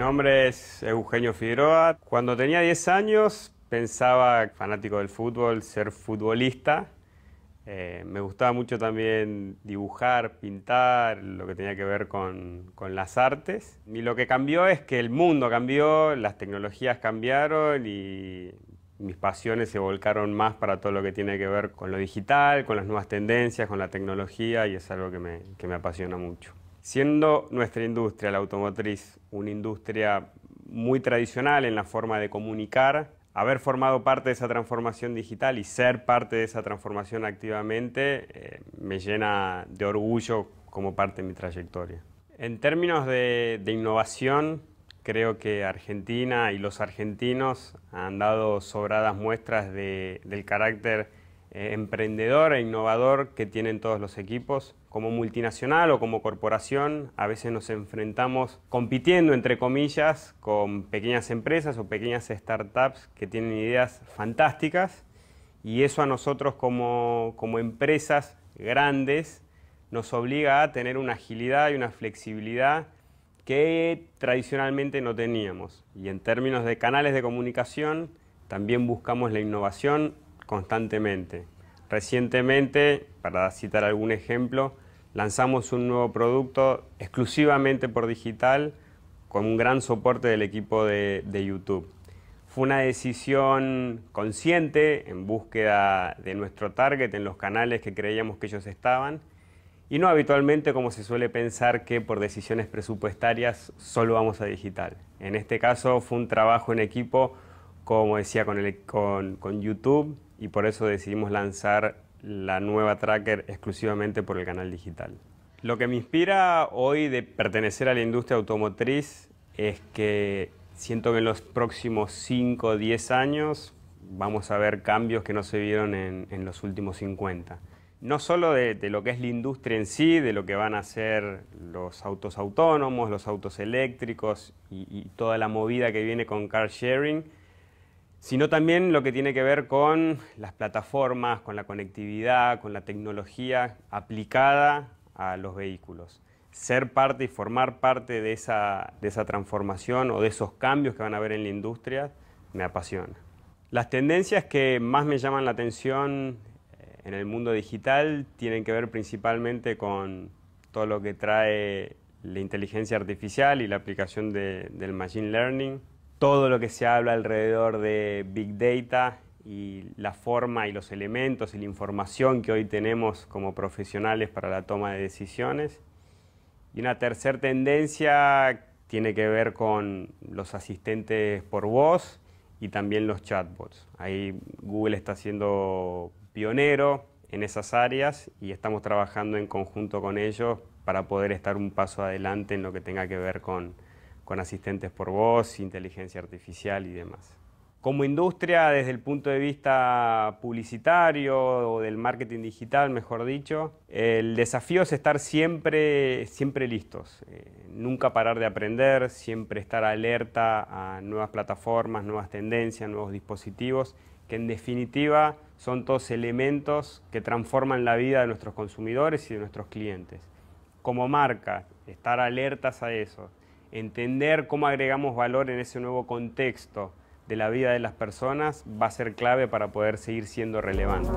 Mi nombre es Eugenio Figueroa. Cuando tenía 10 años pensaba, fanático del fútbol, ser futbolista. Eh, me gustaba mucho también dibujar, pintar, lo que tenía que ver con, las artes. Y lo que cambió es que el mundo cambió, las tecnologías cambiaron y mis pasiones se volcaron más para todo lo que tiene que ver con lo digital, con las nuevas tendencias, con la tecnología y es algo que me apasiona mucho. Siendo nuestra industria, la automotriz, una industria muy tradicional en la forma de comunicar, haber formado parte de esa transformación digital y ser parte de esa transformación activamente eh, me llena de orgullo como parte de mi trayectoria. En términos de, innovación, creo que Argentina y los argentinos han dado sobradas muestras del carácter eh, emprendedor e innovador que tienen todos los equipos. Como multinacional o como corporación, a veces nos enfrentamos compitiendo, entre comillas, con pequeñas empresas o pequeñas startups que tienen ideas fantásticas y eso a nosotros como, como empresas grandes nos obliga a tener una agilidad y una flexibilidad que tradicionalmente no teníamos. Y en términos de canales de comunicación, también buscamos la innovación constantemente. Recientemente, para citar algún ejemplo, lanzamos un nuevo producto exclusivamente por digital con un gran soporte del equipo de, YouTube. Fue una decisión consciente en búsqueda de nuestro target en los canales que creíamos que ellos estaban y no habitualmente como se suele pensar que por decisiones presupuestarias solo vamos a digital. En este caso fue un trabajo en equipo, como decía, con YouTube, y por eso decidimos lanzar la nueva tracker exclusivamente por el canal digital. Lo que me inspira hoy de pertenecer a la industria automotriz es que siento que en los próximos 5 o 10 años vamos a ver cambios que no se vieron en, los últimos 50. No solo de, lo que es la industria en sí, de lo que van a ser los autos autónomos, los autos eléctricos y toda la movida que viene con car sharing, sino también lo que tiene que ver con las plataformas, con la conectividad, con la tecnología aplicada a los vehículos. Ser parte y formar parte de esa, transformación o de esos cambios que van a haber en la industria me apasiona. Las tendencias que más me llaman la atención eh, en el mundo digital tienen que ver principalmente con todo lo que trae la inteligencia artificial y la aplicación del machine learning, todo lo que se habla alrededor de Big Data y la forma y los elementos y la información que hoy tenemos como profesionales para la toma de decisiones. Y una tercera tendencia tiene que ver con los asistentes por voz y también los chatbots. Ahí Google está siendo pionero en esas áreas y estamos trabajando en conjunto con ellos para poder estar un paso adelante en lo que tenga que ver con, con asistentes por voz, inteligencia artificial y demás. Como industria, desde el punto de vista publicitario o del marketing digital, mejor dicho, el desafío es estar siempre, siempre listos, eh, nunca parar de aprender, siempre estar alerta a nuevas plataformas, nuevas tendencias, nuevos dispositivos, que en definitiva son todos elementos que transforman la vida de nuestros consumidores y de nuestros clientes. Como marca, estar alertas a eso, entender cómo agregamos valor en ese nuevo contexto de la vida de las personas va a ser clave para poder seguir siendo relevante.